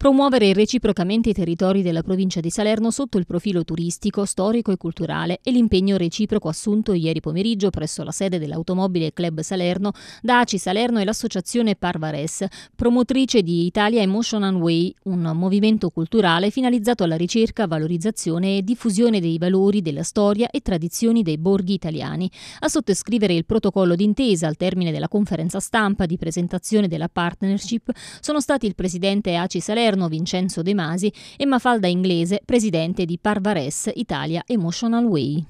promuovere reciprocamente i territori della provincia di Salerno sotto il profilo turistico, storico e culturale e l'impegno reciproco assunto ieri pomeriggio presso la sede dell'Automobile Club Salerno da ACI Salerno e l'associazione Parvares, promotrice di Italia Emotion and Way, un movimento culturale finalizzato alla ricerca, valorizzazione e diffusione dei valori della storia e tradizioni dei borghi italiani, a sottoscrivere il protocollo d'intesa al termine della conferenza stampa di presentazione della partnership sono stati il presidente ACI Salerno interno Vincenzo De Masi e Mafalda Inglese, presidente di Parvares Italia Emotional Way.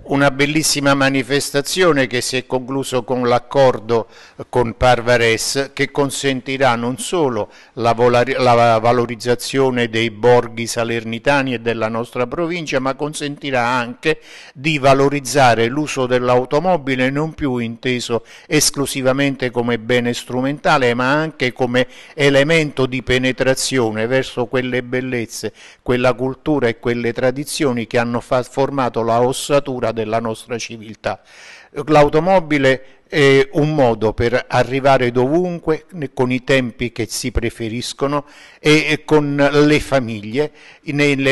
Una bellissima manifestazione che si è conclusa con l'accordo con Parvares che consentirà non solo la, la, valorizzazione dei borghi salernitani e della nostra provincia ma consentirà anche di valorizzare l'uso dell'automobile non più inteso esclusivamente come bene strumentale ma anche come elemento di penetrazione verso quelle bellezze, quella cultura e quelle tradizioni che hanno formato la ossatura della nostra civiltà. L'automobile è un modo per arrivare dovunque con i tempi che si preferiscono e con le famiglie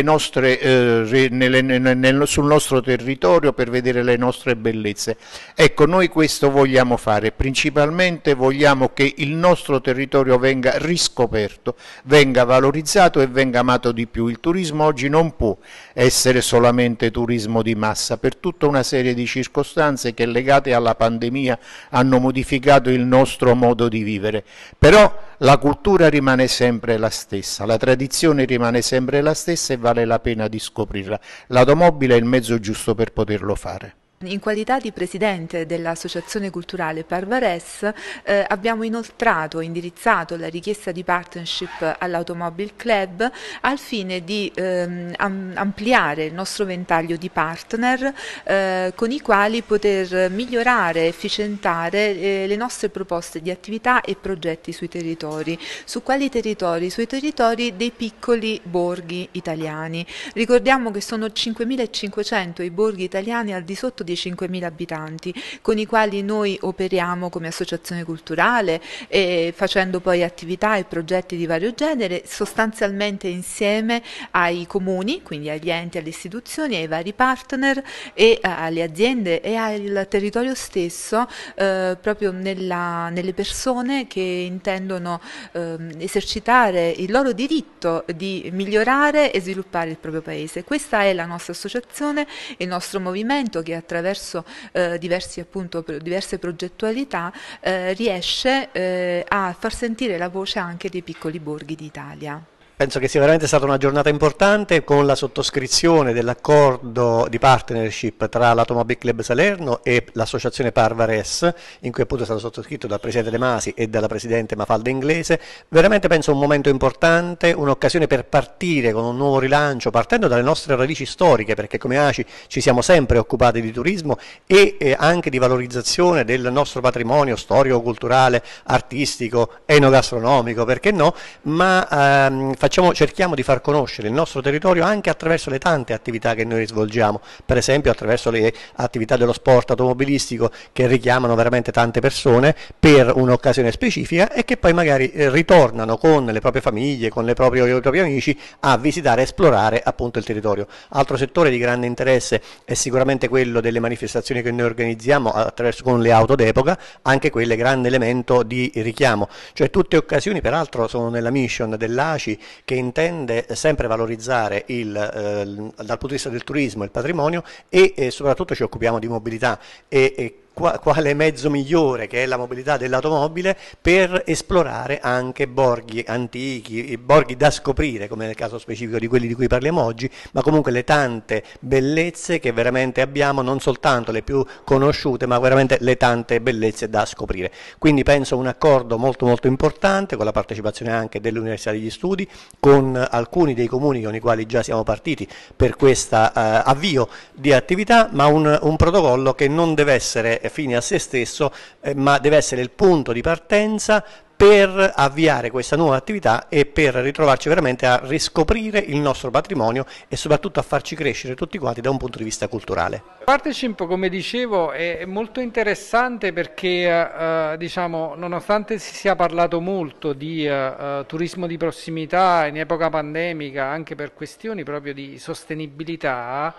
nostre, eh, nelle, nel, sul nostro territorio per vedere le nostre bellezze. Ecco, noi questo vogliamo fare, principalmente vogliamo che il nostro territorio venga riscoperto, venga valorizzato e venga amato di più. Il turismo oggi non può essere solamente turismo di massa, per tutta una serie di circostanze che le legate alla pandemia hanno modificato il nostro modo di vivere, però la cultura rimane sempre la stessa, la tradizione rimane sempre la stessa e vale la pena di scoprirla. L'automobile è il mezzo giusto per poterlo fare. In qualità di presidente dell'Associazione Culturale Parvares eh, abbiamo inoltrato, indirizzato la richiesta di partnership all'Automobile Club al fine di ehm, ampliare il nostro ventaglio di partner eh, con i quali poter migliorare, e efficientare eh, le nostre proposte di attività e progetti sui territori. Su quali territori? Sui territori dei piccoli borghi italiani. Ricordiamo che sono 5.500 i borghi italiani al di sotto di 5.000 abitanti con i quali noi operiamo come associazione culturale eh, facendo poi attività e progetti di vario genere sostanzialmente insieme ai comuni, quindi agli enti, alle istituzioni, ai vari partner e eh, alle aziende e al territorio stesso eh, proprio nella, nelle persone che intendono eh, esercitare il loro diritto di migliorare e sviluppare il proprio paese. Questa è la nostra associazione, il nostro movimento che attraverso attraverso eh, diversi, appunto, diverse progettualità eh, riesce eh, a far sentire la voce anche dei piccoli borghi d'Italia. Penso che sia veramente stata una giornata importante con la sottoscrizione dell'accordo di partnership tra l'Automobile Club Salerno e l'associazione Parvares, in cui appunto è stato sottoscritto dal Presidente De Masi e dalla Presidente Mafalda Inglese. Veramente penso un momento importante, un'occasione per partire con un nuovo rilancio, partendo dalle nostre radici storiche, perché come ACI ci siamo sempre occupati di turismo e eh, anche di valorizzazione del nostro patrimonio storico, culturale, artistico, enogastronomico, perché no, ma ehm, Facciamo, cerchiamo di far conoscere il nostro territorio anche attraverso le tante attività che noi svolgiamo, per esempio attraverso le attività dello sport automobilistico che richiamano veramente tante persone per un'occasione specifica e che poi magari eh, ritornano con le proprie famiglie, con, proprie, i propri amici a visitare e esplorare appunto il territorio. Altro settore di grande interesse è sicuramente quello delle manifestazioni che noi organizziamo attraverso con le auto d'epoca, anche quelle grande elemento di richiamo, cioè tutte occasioni peraltro sono nella mission dell'ACI che intende sempre valorizzare il, eh, dal punto di vista del turismo il patrimonio e eh, soprattutto ci occupiamo di mobilità e, e quale mezzo migliore che è la mobilità dell'automobile per esplorare anche borghi antichi, borghi da scoprire come nel caso specifico di quelli di cui parliamo oggi, ma comunque le tante bellezze che veramente abbiamo, non soltanto le più conosciute, ma veramente le tante bellezze da scoprire. Quindi penso un accordo molto molto importante con la partecipazione anche dell'Università degli Studi, con alcuni dei comuni con i quali già siamo partiti per questo eh, avvio di attività, ma un, un protocollo che non deve essere eh, fine a se stesso, eh, ma deve essere il punto di partenza per avviare questa nuova attività e per ritrovarci veramente a riscoprire il nostro patrimonio e soprattutto a farci crescere tutti quanti da un punto di vista culturale. Partnership, come dicevo, è molto interessante perché eh, eh diciamo, nonostante si sia parlato molto di eh, eh, turismo di prossimità in epoca pandemica, anche per questioni proprio di sostenibilità,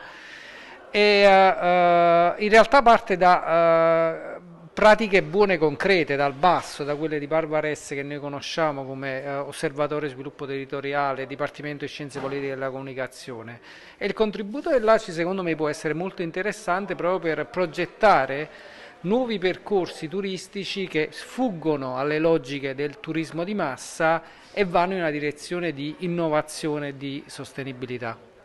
e uh, in realtà parte da uh, pratiche buone concrete, dal basso, da quelle di Barbaresse che noi conosciamo come uh, osservatore sviluppo territoriale, Dipartimento di Scienze Politiche della Comunicazione. E il contributo dell'ACI secondo me può essere molto interessante proprio per progettare nuovi percorsi turistici che sfuggono alle logiche del turismo di massa e vanno in una direzione di innovazione e di sostenibilità.